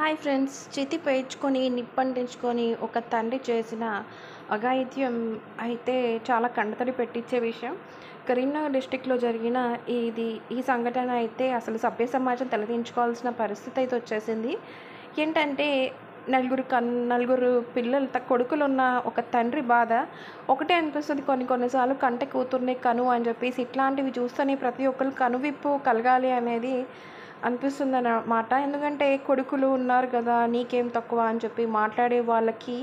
hi friends చితి పేర్చుకొని నిప్పంటించుకొని ఒక తండ్రి చేసిన అఘాయిత్యం అయితే చాలా కండతడి పెట్టించే విషయం కరీంనగర్ డిస్టిక్లో జరిగిన ఇది ఈ సంఘటన అయితే అసలు సభ్య సమాజం తలదించుకోవాల్సిన పరిస్థితి అయితే వచ్చేసింది ఏంటంటే నలుగురు కన్ నలుగురు పిల్లలు కొడుకులు ఉన్న ఒక తండ్రి బాధ ఒకటే అనిపిస్తుంది కొన్ని కొన్నిసార్లు కంట కూతుర్ని కను అని చెప్పేసి ఇట్లాంటివి చూస్తేనే ప్రతి ఒక్కరు కనువిప్పు కలగాలి అనేది అనిపిస్తుంది అన్నమాట ఎందుకంటే కొడుకులు ఉన్నారు కదా నీకేం తక్కువ అని చెప్పి మాట్లాడే వాళ్ళకి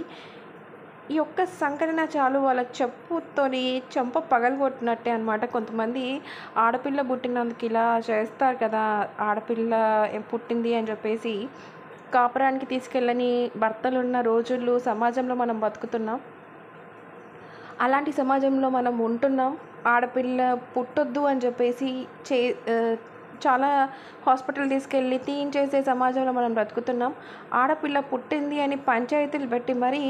ఈ ఒక్క సంఘటన చాలు వాళ్ళ చెప్పుతోని చెంప పగలగొట్టినట్టే అనమాట కొంతమంది ఆడపిల్ల పుట్టినందుకు ఇలా చేస్తారు కదా ఆడపిల్ల పుట్టింది అని చెప్పేసి కాపురానికి తీసుకెళ్ళని భర్తలు ఉన్న రోజులు సమాజంలో మనం బతుకుతున్నాం అలాంటి సమాజంలో మనం ఉంటున్నాం ఆడపిల్ల పుట్టొద్దు అని చెప్పేసి చే చాలా హాస్పిటల్ తీసుకెళ్ళి తీయించేసే సమాజంలో మనం బ్రతుకుతున్నాం ఆడపిల్ల పుట్టింది అని పంచాయతీలు పెట్టి మరీ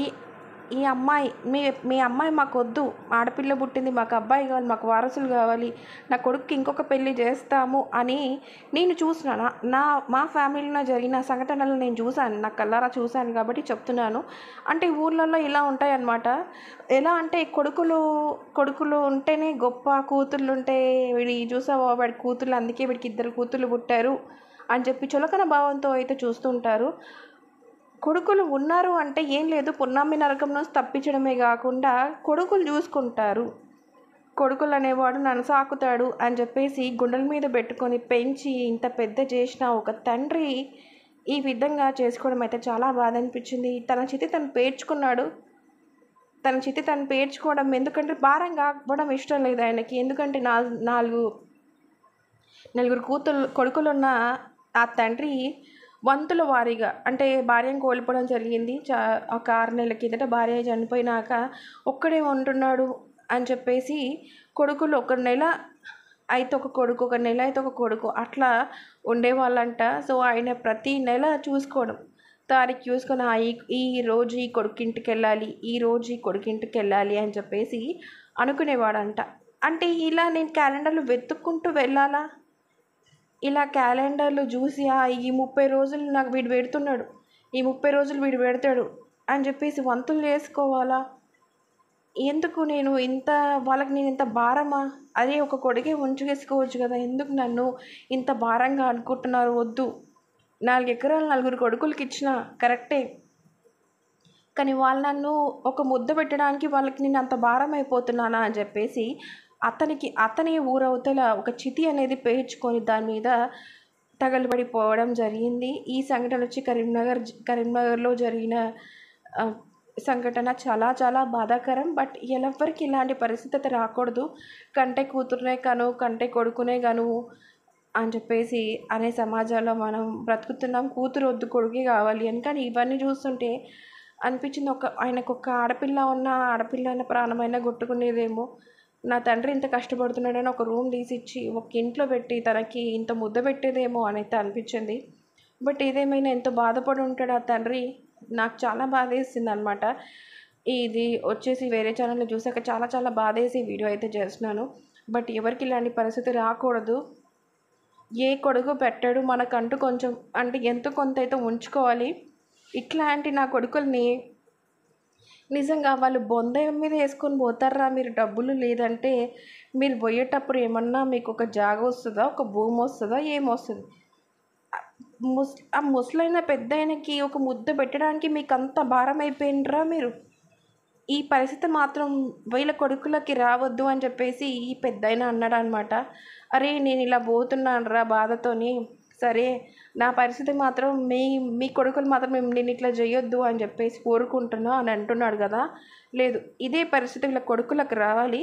ఈ ఈ అమ్మాయి మీ మీ అమ్మాయి మాకు వద్దు ఆడపిల్ల పుట్టింది మాకు అబ్బాయి కావాలి మాకు వారసులు కావాలి నా కొడుకు ఇంకొక పెళ్ళి చేస్తాము అని నేను చూసిన నా మా ఫ్యామిలీలో జరిగిన సంఘటనలు నేను చూశాను నా కల్లారా చూశాను కాబట్టి చెప్తున్నాను అంటే ఊర్లలో ఇలా ఉంటాయన్నమాట ఎలా అంటే కొడుకులు కొడుకులు ఉంటేనే గొప్ప కూతుర్లు ఉంటే వీడి చూసావా వాడి కూతుళ్ళు అందుకే వీడికి ఇద్దరు కూతుళ్ళు పుట్టారు అని చెప్పి చులకన భావంతో అయితే చూస్తుంటారు కొడుకులు ఉన్నారు అంటే ఏం లేదు పున్నామి నరకం నుంచి తప్పించడమే కాకుండా కొడుకులు చూసుకుంటారు కొడుకులు అనేవాడు నన్ను సాకుతాడు అని చెప్పేసి గుండెల మీద పెట్టుకొని పెంచి ఇంత పెద్ద చేసిన ఒక తండ్రి ఈ విధంగా చేసుకోవడం అయితే చాలా బాధ అనిపించింది తన చితి తను పేర్చుకున్నాడు తన చితి తను పేర్చుకోవడం ఎందుకంటే భారంగా కాకపోవడం ఇష్టం లేదు ఆయనకి ఎందుకంటే నాలుగు నలుగురు కూతురు కొడుకులున్న ఆ తండ్రి వంతుల వారీగా అంటే భార్యను కోల్పోవడం జరిగింది చా ఒక ఆరు నెలల కిందట భార్య చనిపోయినాక ఒక్కడే ఉంటున్నాడు అని చెప్పేసి కొడుకులు ఒక నెల అయితే ఒక కొడుకు ఒక నెల అయితే ఒక కొడుకు అట్లా ఉండేవాళ్ళంట సో ఆయన ప్రతి నెల చూసుకోవడం తారీఖు చూసుకొని ఈ ఈ రోజు ఈ కొడుకింటికి వెళ్ళాలి ఈ రోజు ఈ కొడుకింటికి వెళ్ళాలి అని చెప్పేసి అనుకునేవాడంట అంటే ఇలా నేను క్యాలెండర్లు వెతుక్కుంటూ వెళ్ళాలా ఇలా క్యాలెండర్లు చూసి ఈ ముప్పై రోజులు నాకు వీడు పెడుతున్నాడు ఈ ముప్పై రోజులు వీడు పెడతాడు అని చెప్పేసి వంతులు చేసుకోవాలా ఎందుకు నేను ఇంత వాళ్ళకి నేను ఇంత భారమా అదే ఒక కొడుకే ఉంచు కదా ఎందుకు నన్ను ఇంత భారంగా అనుకుంటున్నారు వద్దు నాలుగు ఎకరాలు నలుగురు కొడుకులకి ఇచ్చిన కరెక్టే కానీ వాళ్ళు నన్ను ఒక ముద్ద పెట్టడానికి వాళ్ళకి నేను అంత భారం అయిపోతున్నానా అని చెప్పేసి అతనికి అతనే ఊరవతల ఒక చితి అనేది పేర్చుకొని దాని మీద తగలబడిపోవడం జరిగింది ఈ సంఘటన వచ్చి కరీంనగర్ కరీంనగర్లో జరిగిన సంఘటన చాలా చాలా బాధాకరం బట్ ఎవరికి ఇలాంటి పరిస్థితి రాకూడదు కంటే కూతురునే కాను కంటే కొడుకునే కాను అని చెప్పేసి అనే సమాజంలో మనం బ్రతుకుతున్నాం కూతురు వద్దు కొడుకే కావాలి అని కానీ ఇవన్నీ చూస్తుంటే అనిపించింది ఒక ఆయనకు ఒక ఆడపిల్ల ఉన్న ఆడపిల్ల అయిన ప్రాణమైనా కొట్టుకునేదేమో నా తండ్రి ఇంత కష్టపడుతున్నాడని ఒక రూమ్ తీసిచ్చి ఒక ఇంట్లో పెట్టి తనకి ఇంత ముద్ద పెట్టేదేమో అనైతే అనిపించింది బట్ ఏదేమైనా ఎంతో బాధపడి ఉంటాడు ఆ తండ్రి నాకు చాలా బాధ వేసింది అనమాట ఇది వచ్చేసి వేరే ఛానల్లో చూసాక చాలా చాలా బాధేసి వీడియో అయితే చేస్తున్నాను బట్ ఎవరికి ఇలాంటి పరిస్థితి రాకూడదు ఏ కొడుకు పెట్టాడు మనకంటూ కొంచెం అంటే ఎంతో కొంత అయితే ఉంచుకోవాలి ఇట్లాంటి నా కొడుకుల్ని నిజంగా వాళ్ళు బొంద మీద వేసుకొని పోతారా మీరు డబ్బులు లేదంటే మీరు పోయేటప్పుడు ఏమన్నా మీకు ఒక జాగ వస్తుందా ఒక భూమి వస్తుందా ఏమొస్తుంది ముస్ ఆ ముసలైన పెద్ద ఆయనకి ఒక ముద్ద పెట్టడానికి మీకు అంత భారం అయిపోయినరా మీరు ఈ పరిస్థితి మాత్రం వీళ్ళ కొడుకులకి రావద్దు అని చెప్పేసి ఈ పెద్ద అన్నాడు అనమాట అరే నేను ఇలా పోతున్నాను రా బాధతోని సరే నా పరిస్థితి మాత్రం మీ మీ కొడుకులు మాత్రం మేము నేను ఇట్లా చేయొద్దు అని చెప్పేసి కోరుకుంటున్నా అని అంటున్నాడు కదా లేదు ఇదే పరిస్థితి వీళ్ళ కొడుకులకు రావాలి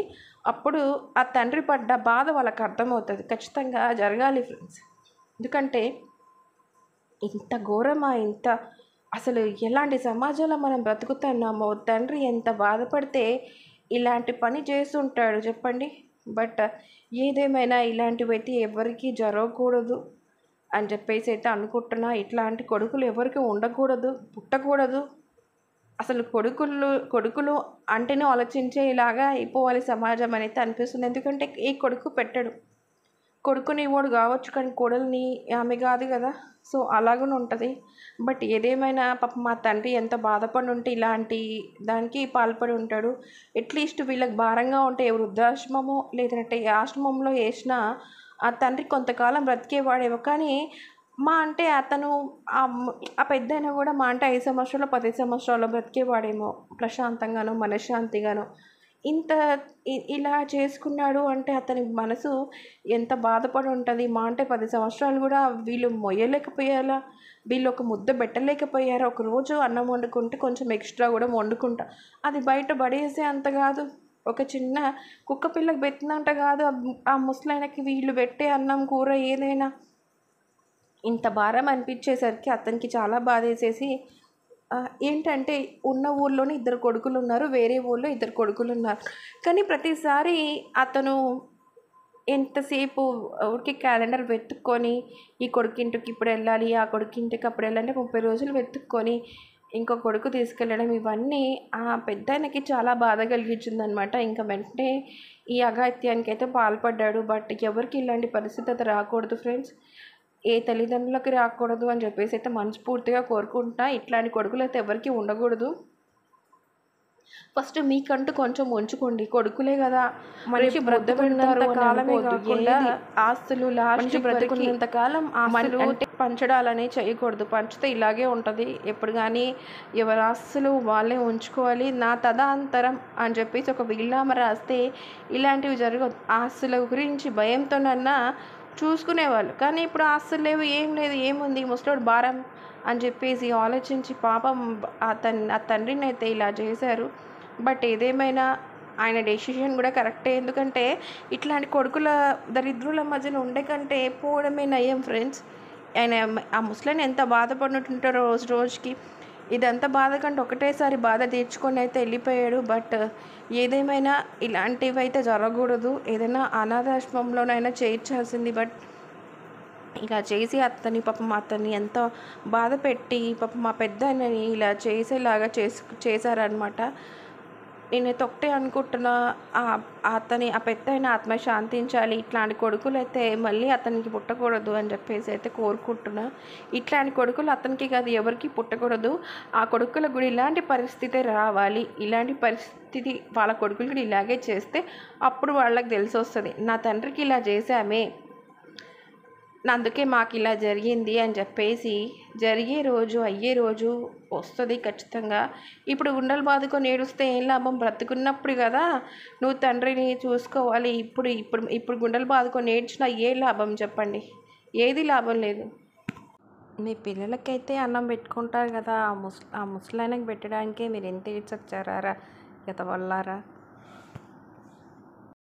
అప్పుడు ఆ తండ్రి పడ్డ బాధ వాళ్ళకి అర్థమవుతుంది ఖచ్చితంగా జరగాలి ఫ్రెండ్స్ ఎందుకంటే ఇంత ఘోరమా ఇంత అసలు ఎలాంటి సమాజంలో మనం బ్రతుకుతున్నామో తండ్రి ఎంత బాధపడితే ఇలాంటి పని చేస్తుంటాడు చెప్పండి బట్ ఏదేమైనా ఇలాంటివైతే ఎవరికీ జరగకూడదు అని చెప్పేసి అయితే అనుకుంటున్నా ఇట్లాంటి కొడుకులు ఎవరికి ఉండకూడదు పుట్టకూడదు అసలు కొడుకులు కొడుకులు అంటేనే ఆలోచించేలాగా అయిపోవాలి సమాజం అనేది అనిపిస్తుంది ఎందుకంటే ఈ కొడుకు పెట్టడు కొడుకుని ఇవ్వడు కావచ్చు కానీ కొడల్ని ఆమె కాదు కదా సో అలాగనే ఉంటుంది బట్ ఏదేమైనా పాప మా తండ్రి ఎంత బాధపడి ఉంటే ఇలాంటి దానికి పాల్పడి ఉంటాడు అట్లీస్ట్ వీళ్ళకి భారంగా ఉంటే వృద్ధాశ్రమము లేదంటే ఆశ్రమంలో వేసినా ఆ తండ్రి కొంతకాలం బ్రతికేవాడేమో కానీ మా అంటే అతను ఆ పెద్దయిన కూడా మా అంటే ఐదు సంవత్సరాలు పది సంవత్సరాలు బ్రతికేవాడేమో ప్రశాంతంగాను మనశ్శాంతిగాను ఇంత ఇలా చేసుకున్నాడు అంటే అతని మనసు ఎంత బాధపడి ఉంటుంది మా అంటే పది సంవత్సరాలు కూడా వీళ్ళు మొయ్యలేకపోయేలా వీళ్ళు ఒక ముద్ద పెట్టలేకపోయారు ఒకరోజు అన్నం వండుకుంటే కొంచెం ఎక్స్ట్రా కూడా వండుకుంటా అది బయట పడేసే అంత కాదు ఒక చిన్న కుక్క పిల్లకి పెట్టినంట కాదు ఆ ముసలాయనకి వీళ్ళు పెట్టే అన్నం కూర ఏదైనా ఇంత భారం అనిపించేసరికి అతనికి చాలా బాధేసేసి ఏంటంటే ఉన్న ఊళ్ళోనే ఇద్దరు కొడుకులు ఉన్నారు వేరే ఊళ్ళో ఇద్దరు కొడుకులు ఉన్నారు కానీ ప్రతిసారి అతను ఎంతసేపు ఊరికి క్యాలెండర్ వెతుక్కొని ఈ కొడుకింటికి ఇప్పుడు వెళ్ళాలి ఆ కొడుకింటికి అప్పుడు వెళ్ళాలి ముప్పై రోజులు వెతుక్కొని ఇంకో కొడుకు తీసుకెళ్ళడం ఇవన్నీ ఆ పెద్దయనకి చాలా బాధ అనమాట ఇంకా వెంటనే ఈ అఘాత్యానికి అయితే పాల్పడ్డాడు బట్ ఎవరికి ఇలాంటి పరిస్థితి అయితే రాకూడదు ఫ్రెండ్స్ ఏ తల్లిదండ్రులకి రాకూడదు అని చెప్పేసి అయితే మనస్ఫూర్తిగా కోరుకుంటా ఇట్లాంటి కొడుకులు అయితే ఎవరికి ఉండకూడదు ఫస్ట్ మీకంటూ కొంచెం ఉంచుకోండి కొడుకులే కదా మనిషి బ్రతకనంత కాలం ఆస్తులు లాస్ట్ బ్రతుకున్నంత కాలం ఆస్తులు పంచడాలని చేయకూడదు పంచితే ఇలాగే ఉంటుంది ఎప్పుడు కానీ ఎవరు ఆస్తులు వాళ్ళే ఉంచుకోవాలి నా తదాంతరం అని చెప్పేసి ఒక విల్లామ రాస్తే ఇలాంటివి జరగదు ఆస్తుల గురించి భయంతోనన్నా చూసుకునేవాళ్ళు కానీ ఇప్పుడు ఆస్తులు లేవు ఏం లేదు ఏముంది ముసలోడు భారం అని చెప్పేసి ఆలోచించి పాపం ఆ తండ్రిని అయితే ఇలా చేశారు బట్ ఏదేమైనా ఆయన డెసిషన్ కూడా కరెక్టే ఎందుకంటే ఇట్లాంటి కొడుకుల దరిద్రుల మధ్యన ఉండే కంటే పోవడమే నయం ఫ్రెండ్స్ ఆయన ఆ ముసలాయన ఎంత బాధపడినట్టుంటారో రోజు రోజుకి ఇదంతా బాధ కంటే ఒకటేసారి బాధ తీర్చుకొని అయితే వెళ్ళిపోయాడు బట్ ఏదేమైనా ఇలాంటివి అయితే జరగకూడదు ఏదైనా అనాథాశ్రమంలోనైనా చేర్చాల్సింది బట్ ఇలా చేసి అతని పాపం అతన్ని ఎంతో బాధ పెట్టి పాపం మా పెద్ద ఇలా చేసేలాగా చేసు చేశారనమాట నేనైతే ఒకటే అనుకుంటున్నా అతని ఆ పెద్ద అయిన ఆత్మ శాంతించాలి ఇట్లాంటి కొడుకులు అయితే మళ్ళీ అతనికి పుట్టకూడదు అని చెప్పేసి అయితే కోరుకుంటున్నా ఇట్లాంటి కొడుకులు అతనికి కాదు ఎవరికి పుట్టకూడదు ఆ కొడుకుల కూడా ఇలాంటి పరిస్థితి రావాలి ఇలాంటి పరిస్థితి వాళ్ళ కొడుకులు కూడా ఇలాగే చేస్తే అప్పుడు వాళ్ళకి తెలిసి వస్తుంది నా తండ్రికి ఇలా చేశామే అందుకే మాకు ఇలా జరిగింది అని చెప్పేసి జరిగే రోజు అయ్యే రోజు వస్తుంది ఖచ్చితంగా ఇప్పుడు గుండెలు బాదుకొని ఏడుస్తే ఏం లాభం బ్రతుకున్నప్పుడు కదా నువ్వు తండ్రిని చూసుకోవాలి ఇప్పుడు ఇప్పుడు ఇప్పుడు గుండెలు బాదుకొని ఏడ్చినా ఏ లాభం చెప్పండి ఏది లాభం లేదు మీ పిల్లలకైతే అన్నం పెట్టుకుంటారు కదా ఆ ముస్ ఆ ముసలాయనకి పెట్టడానికే మీరు ఎంత ఏడ్చొచ్చారా గత వల్లారా